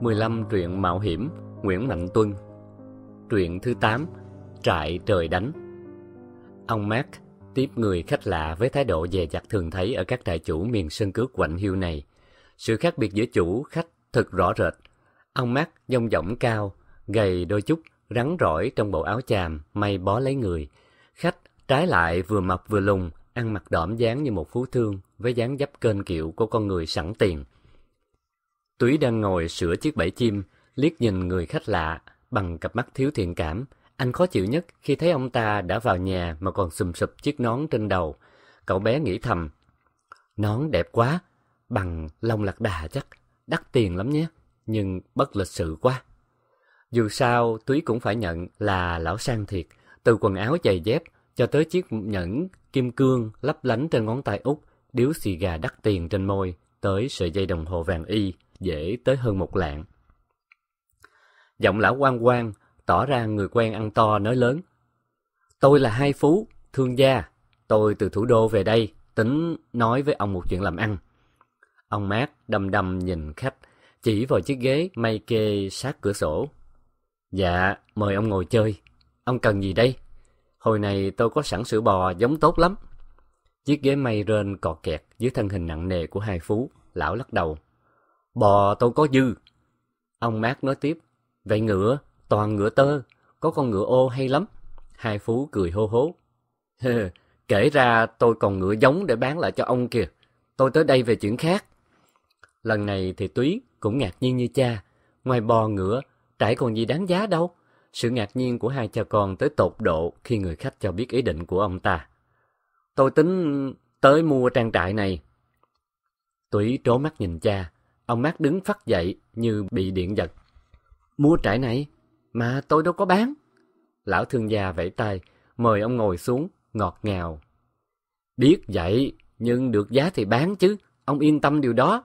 15 truyện mạo hiểm Nguyễn Mạnh Tuân Truyện thứ 8 Trại trời đánh Ông Mark tiếp người khách lạ với thái độ dè dặt thường thấy ở các trại chủ miền sân cước quạnh hiu này. Sự khác biệt giữa chủ, khách thật rõ rệt. Ông Mark dông dỏng cao, gầy đôi chút, rắn rỏi trong bộ áo chàm, may bó lấy người. Khách trái lại vừa mập vừa lùng, ăn mặc đỏm dáng như một phú thương với dáng dấp kênh kiệu của con người sẵn tiền – Túy đang ngồi sửa chiếc bẫy chim, liếc nhìn người khách lạ, bằng cặp mắt thiếu thiện cảm. Anh khó chịu nhất khi thấy ông ta đã vào nhà mà còn sùm sụp chiếc nón trên đầu. Cậu bé nghĩ thầm, nón đẹp quá, bằng lông lạc đà chắc, đắt tiền lắm nhé, nhưng bất lịch sự quá. Dù sao, Túy cũng phải nhận là lão sang thiệt, từ quần áo giày dép cho tới chiếc nhẫn kim cương lấp lánh trên ngón tay út, điếu xì gà đắt tiền trên môi, tới sợi dây đồng hồ vàng y dễ tới hơn một lạng. Giọng lão quan quan, tỏ ra người quen ăn to nói lớn. Tôi là Hai Phú, thương gia. Tôi từ thủ đô về đây, tính nói với ông một chuyện làm ăn. Ông Mát đầm đầm nhìn khách, chỉ vào chiếc ghế may kê sát cửa sổ. Dạ, mời ông ngồi chơi. Ông cần gì đây? Hồi này tôi có sẵn sữa bò giống tốt lắm. Chiếc ghế may rên cọt kẹt dưới thân hình nặng nề của hai phú, lão lắc đầu. Bò tôi có dư. Ông Mát nói tiếp, vậy ngựa, toàn ngựa tơ, có con ngựa ô hay lắm. Hai Phú cười hô hố. Kể ra tôi còn ngựa giống để bán lại cho ông kìa. Tôi tới đây về chuyện khác. Lần này thì Túy cũng ngạc nhiên như cha. Ngoài bò ngựa, trải còn gì đáng giá đâu. Sự ngạc nhiên của hai cha con tới tột độ khi người khách cho biết ý định của ông ta. Tôi tính tới mua trang trại này. Túy trố mắt nhìn cha, Ông Mát đứng phát dậy như bị điện giật. Mua trại này? Mà tôi đâu có bán. Lão thương gia vẫy tay, mời ông ngồi xuống, ngọt ngào. Biết vậy, nhưng được giá thì bán chứ, ông yên tâm điều đó.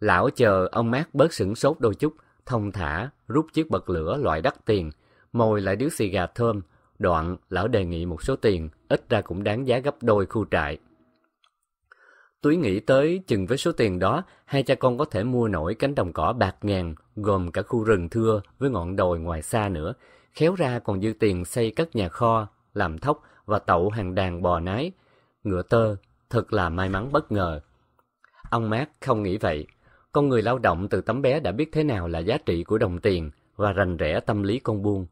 Lão chờ ông Mát bớt sửng sốt đôi chút, thông thả, rút chiếc bật lửa loại đắt tiền, mồi lại điếu xì gà thơm. Đoạn, lão đề nghị một số tiền, ít ra cũng đáng giá gấp đôi khu trại. Túi nghĩ tới chừng với số tiền đó, hai cha con có thể mua nổi cánh đồng cỏ bạc ngàn, gồm cả khu rừng thưa với ngọn đồi ngoài xa nữa. Khéo ra còn dư tiền xây các nhà kho, làm thóc và tậu hàng đàn bò nái. Ngựa tơ, thật là may mắn bất ngờ. Ông Mát không nghĩ vậy. Con người lao động từ tấm bé đã biết thế nào là giá trị của đồng tiền và rành rẽ tâm lý con buôn.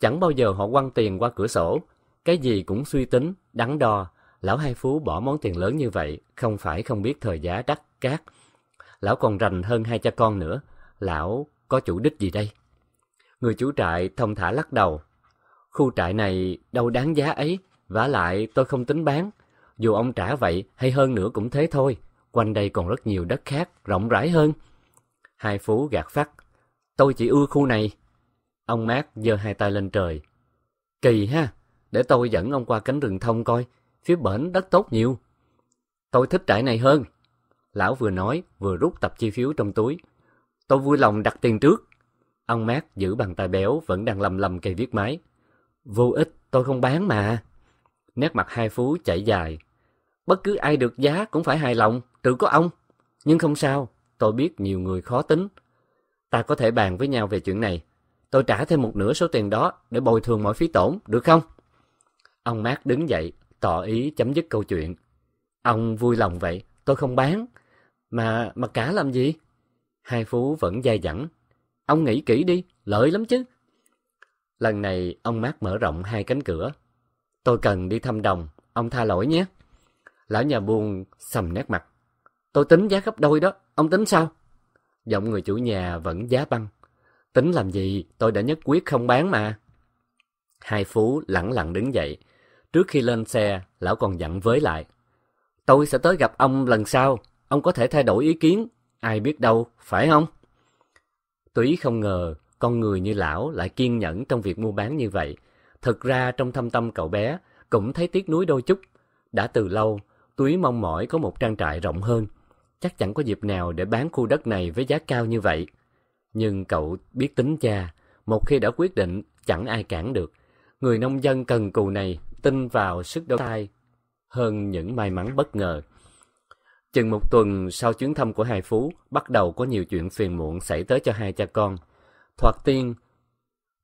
Chẳng bao giờ họ quăng tiền qua cửa sổ. Cái gì cũng suy tính, đắn đo, Lão hai phú bỏ món tiền lớn như vậy, không phải không biết thời giá đắt cát. Lão còn rành hơn hai cha con nữa. Lão có chủ đích gì đây? Người chủ trại thông thả lắc đầu. Khu trại này đâu đáng giá ấy, vả lại tôi không tính bán. Dù ông trả vậy hay hơn nữa cũng thế thôi. Quanh đây còn rất nhiều đất khác, rộng rãi hơn. Hai phú gạt phát. Tôi chỉ ưa khu này. Ông Mát giơ hai tay lên trời. Kỳ ha, để tôi dẫn ông qua cánh rừng thông coi phía bển đất tốt nhiều. Tôi thích trại này hơn. Lão vừa nói, vừa rút tập chi phiếu trong túi. Tôi vui lòng đặt tiền trước. Ông Mát giữ bàn tay béo vẫn đang lầm lầm cây viết máy. Vô ích, tôi không bán mà. Nét mặt hai phú chảy dài. Bất cứ ai được giá cũng phải hài lòng, trừ có ông. Nhưng không sao, tôi biết nhiều người khó tính. Ta có thể bàn với nhau về chuyện này. Tôi trả thêm một nửa số tiền đó để bồi thường mọi phí tổn, được không? Ông Mát đứng dậy, tỏ ý chấm dứt câu chuyện. Ông vui lòng vậy, tôi không bán. Mà, mà cả làm gì? Hai Phú vẫn dai dẳng. Ông nghĩ kỹ đi, lợi lắm chứ. Lần này ông Mát mở rộng hai cánh cửa. Tôi cần đi thăm đồng, ông tha lỗi nhé. Lão nhà buồn sầm nét mặt. Tôi tính giá gấp đôi đó, ông tính sao? Giọng người chủ nhà vẫn giá băng. Tính làm gì, tôi đã nhất quyết không bán mà. Hai Phú lẳng lặng đứng dậy, Trước khi lên xe, lão còn dặn với lại. Tôi sẽ tới gặp ông lần sau, ông có thể thay đổi ý kiến, ai biết đâu, phải không? Túy không ngờ, con người như lão lại kiên nhẫn trong việc mua bán như vậy. Thực ra trong thâm tâm cậu bé, cũng thấy tiếc nuối đôi chút. Đã từ lâu, Túy mong mỏi có một trang trại rộng hơn. Chắc chẳng có dịp nào để bán khu đất này với giá cao như vậy. Nhưng cậu biết tính cha, một khi đã quyết định, chẳng ai cản được. Người nông dân cần cù này tin vào sức đấu tay hơn những may mắn bất ngờ. Chừng một tuần sau chuyến thăm của Hai Phú, bắt đầu có nhiều chuyện phiền muộn xảy tới cho hai cha con. Thoạt tiên,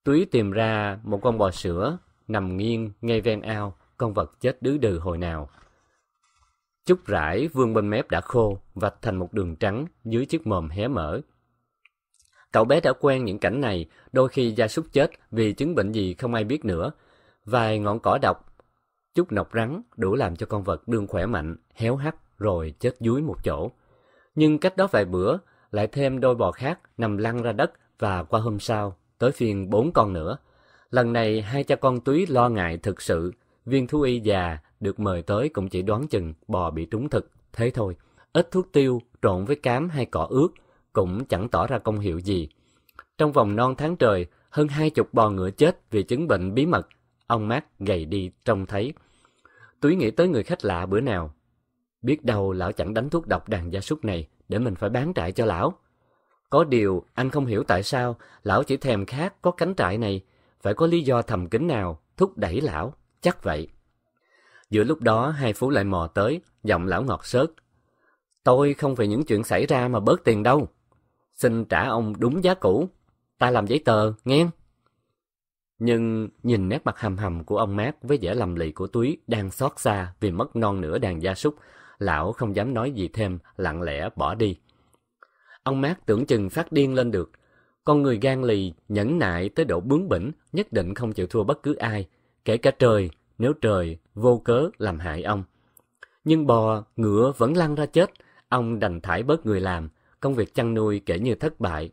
Túy tìm ra một con bò sữa nằm nghiêng ngay ven ao, con vật chết đứ đừ hồi nào. Chút rải vương bên mép đã khô, vạch thành một đường trắng dưới chiếc mồm hé mở. Cậu bé đã quen những cảnh này, đôi khi gia súc chết vì chứng bệnh gì không ai biết nữa. Vài ngọn cỏ độc Chút nọc rắn đủ làm cho con vật đương khỏe mạnh, héo hắt rồi chết dúi một chỗ. Nhưng cách đó vài bữa, lại thêm đôi bò khác nằm lăn ra đất và qua hôm sau, tới phiên bốn con nữa. Lần này hai cha con túy lo ngại thực sự, viên thú y già được mời tới cũng chỉ đoán chừng bò bị trúng thực, thế thôi. Ít thuốc tiêu trộn với cám hay cỏ ướt cũng chẳng tỏ ra công hiệu gì. Trong vòng non tháng trời, hơn hai chục bò ngựa chết vì chứng bệnh bí mật Ông Mát gầy đi trông thấy. Túy nghĩ tới người khách lạ bữa nào. Biết đâu lão chẳng đánh thuốc độc đàn gia súc này để mình phải bán trại cho lão. Có điều anh không hiểu tại sao lão chỉ thèm khát có cánh trại này. Phải có lý do thầm kín nào thúc đẩy lão. Chắc vậy. Giữa lúc đó hai phú lại mò tới, giọng lão ngọt sớt. Tôi không vì những chuyện xảy ra mà bớt tiền đâu. Xin trả ông đúng giá cũ. Ta làm giấy tờ, nghe. Nhưng nhìn nét mặt hầm hầm của ông Mát với vẻ lầm lì của túi đang xót xa vì mất non nửa đàn gia súc, lão không dám nói gì thêm, lặng lẽ bỏ đi. Ông Mát tưởng chừng phát điên lên được. Con người gan lì, nhẫn nại tới độ bướng bỉnh, nhất định không chịu thua bất cứ ai, kể cả trời, nếu trời vô cớ làm hại ông. Nhưng bò, ngựa vẫn lăn ra chết, ông đành thải bớt người làm, công việc chăn nuôi kể như thất bại.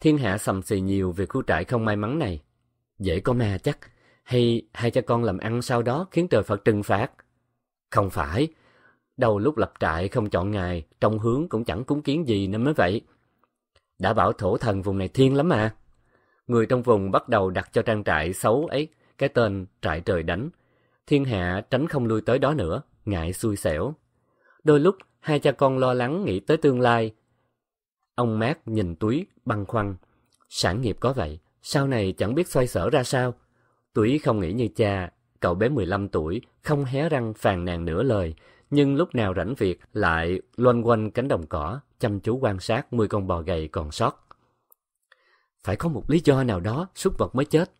Thiên hạ sầm sì nhiều về khu trại không may mắn này dễ có ma chắc hay hai cha con làm ăn sau đó khiến trời phật trừng phạt không phải đầu lúc lập trại không chọn ngày trong hướng cũng chẳng cúng kiến gì nên mới vậy đã bảo thổ thần vùng này thiên lắm mà người trong vùng bắt đầu đặt cho trang trại xấu ấy cái tên trại trời đánh thiên hạ tránh không lui tới đó nữa ngại xui xẻo đôi lúc hai cha con lo lắng nghĩ tới tương lai ông mát nhìn túi băn khoăn sản nghiệp có vậy sau này chẳng biết xoay sở ra sao. Tuổi không nghĩ như cha, cậu bé 15 tuổi, không hé răng phàn nàn nửa lời, nhưng lúc nào rảnh việc lại loanh quanh cánh đồng cỏ, chăm chú quan sát 10 con bò gầy còn sót. Phải có một lý do nào đó súc vật mới chết,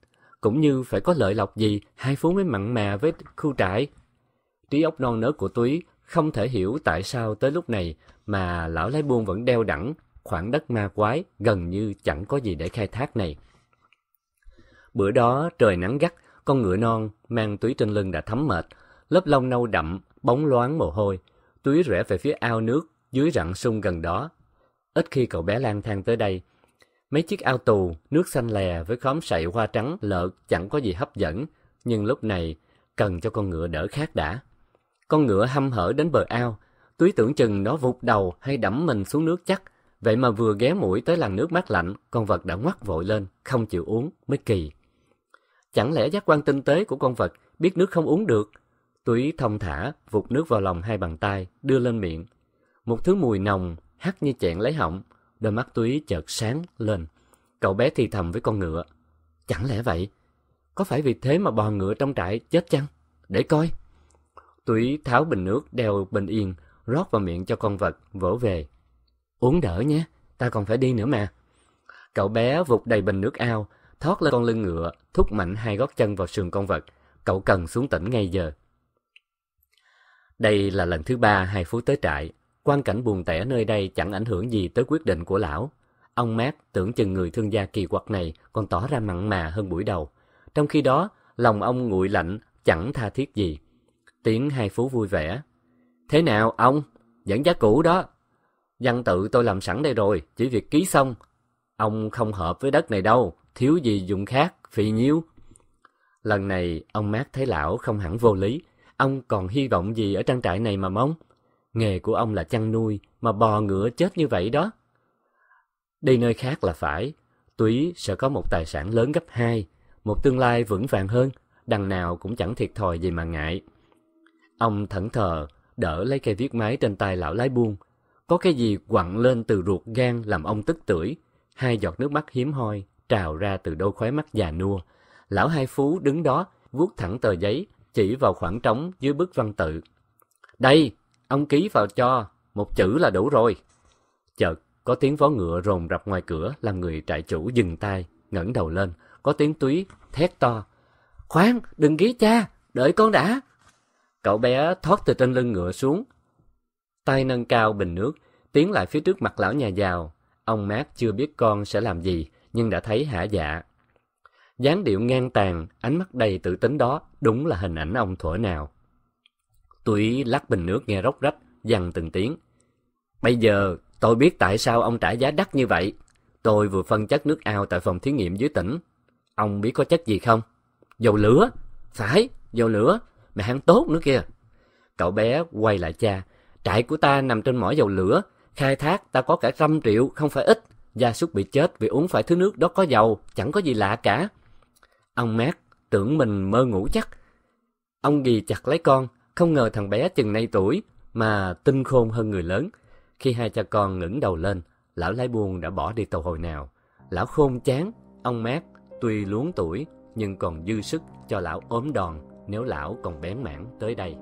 cũng như phải có lợi lộc gì hai phú mới mặn mà với khu trại. Trí óc non nớt của Túy không thể hiểu tại sao tới lúc này mà lão lái buôn vẫn đeo đẳng khoảng đất ma quái gần như chẳng có gì để khai thác này. Bữa đó trời nắng gắt, con ngựa non mang túi trên lưng đã thấm mệt, lớp lông nâu đậm, bóng loáng mồ hôi, túi rẽ về phía ao nước dưới rặng sung gần đó. Ít khi cậu bé lang thang tới đây, mấy chiếc ao tù, nước xanh lè với khóm sậy hoa trắng lợt chẳng có gì hấp dẫn, nhưng lúc này cần cho con ngựa đỡ khát đã. Con ngựa hăm hở đến bờ ao, túi tưởng chừng nó vụt đầu hay đẫm mình xuống nước chắc, vậy mà vừa ghé mũi tới làn nước mát lạnh, con vật đã ngoắt vội lên, không chịu uống, mới kỳ. Chẳng lẽ giác quan tinh tế của con vật biết nước không uống được? Túy thông thả, vụt nước vào lòng hai bàn tay, đưa lên miệng. Một thứ mùi nồng, hắt như chẹn lấy họng. Đôi mắt Túy chợt sáng lên. Cậu bé thì thầm với con ngựa. Chẳng lẽ vậy? Có phải vì thế mà bò ngựa trong trại chết chăng? Để coi. Túy tháo bình nước đeo bình yên, rót vào miệng cho con vật, vỗ về. Uống đỡ nhé, ta còn phải đi nữa mà. Cậu bé vụt đầy bình nước ao, thoát lên con lưng ngựa, thúc mạnh hai gót chân vào sườn con vật. Cậu cần xuống tỉnh ngay giờ. Đây là lần thứ ba hai phú tới trại. Quan cảnh buồn tẻ nơi đây chẳng ảnh hưởng gì tới quyết định của lão. Ông Mát tưởng chừng người thương gia kỳ quặc này còn tỏ ra mặn mà hơn buổi đầu. Trong khi đó, lòng ông nguội lạnh, chẳng tha thiết gì. Tiếng hai phú vui vẻ. Thế nào ông? Dẫn giá cũ đó. Văn tự tôi làm sẵn đây rồi, chỉ việc ký xong. Ông không hợp với đất này đâu, thiếu gì dụng khác, phì nhiêu. Lần này, ông Mát thấy lão không hẳn vô lý, ông còn hy vọng gì ở trang trại này mà mong. Nghề của ông là chăn nuôi, mà bò ngựa chết như vậy đó. Đi nơi khác là phải, túy sẽ có một tài sản lớn gấp hai, một tương lai vững vàng hơn, đằng nào cũng chẳng thiệt thòi gì mà ngại. Ông thẫn thờ, đỡ lấy cây viết máy trên tay lão lái buông Có cái gì quặn lên từ ruột gan làm ông tức tưởi, hai giọt nước mắt hiếm hoi trào ra từ đôi khóe mắt già nua. Lão Hai Phú đứng đó, vuốt thẳng tờ giấy, chỉ vào khoảng trống dưới bức văn tự. Đây, ông ký vào cho, một chữ là đủ rồi. Chợt, có tiếng vó ngựa rồn rập ngoài cửa làm người trại chủ dừng tay, ngẩng đầu lên. Có tiếng túy, thét to. Khoan, đừng ký cha, đợi con đã. Cậu bé thoát từ trên lưng ngựa xuống. Tay nâng cao bình nước, tiến lại phía trước mặt lão nhà giàu. Ông mát chưa biết con sẽ làm gì, nhưng đã thấy hả dạ. dáng điệu ngang tàn, ánh mắt đầy tự tính đó đúng là hình ảnh ông thuở nào. Tụi lắc bình nước nghe róc rách, dằn từng tiếng. Bây giờ tôi biết tại sao ông trả giá đắt như vậy. Tôi vừa phân chất nước ao tại phòng thí nghiệm dưới tỉnh. Ông biết có chất gì không? Dầu lửa. Phải, dầu lửa. Mẹ hắn tốt nữa kìa. Cậu bé quay lại cha. Trại của ta nằm trên mỏ dầu lửa. Khai thác ta có cả trăm triệu, không phải ít gia súc bị chết vì uống phải thứ nước đó có dầu, chẳng có gì lạ cả. Ông Mát tưởng mình mơ ngủ chắc. Ông ghi chặt lấy con, không ngờ thằng bé chừng nay tuổi mà tinh khôn hơn người lớn. Khi hai cha con ngẩng đầu lên, lão lái buôn đã bỏ đi tàu hồi nào. Lão khôn chán, ông Mát tuy luống tuổi nhưng còn dư sức cho lão ốm đòn nếu lão còn bén mảng tới đây.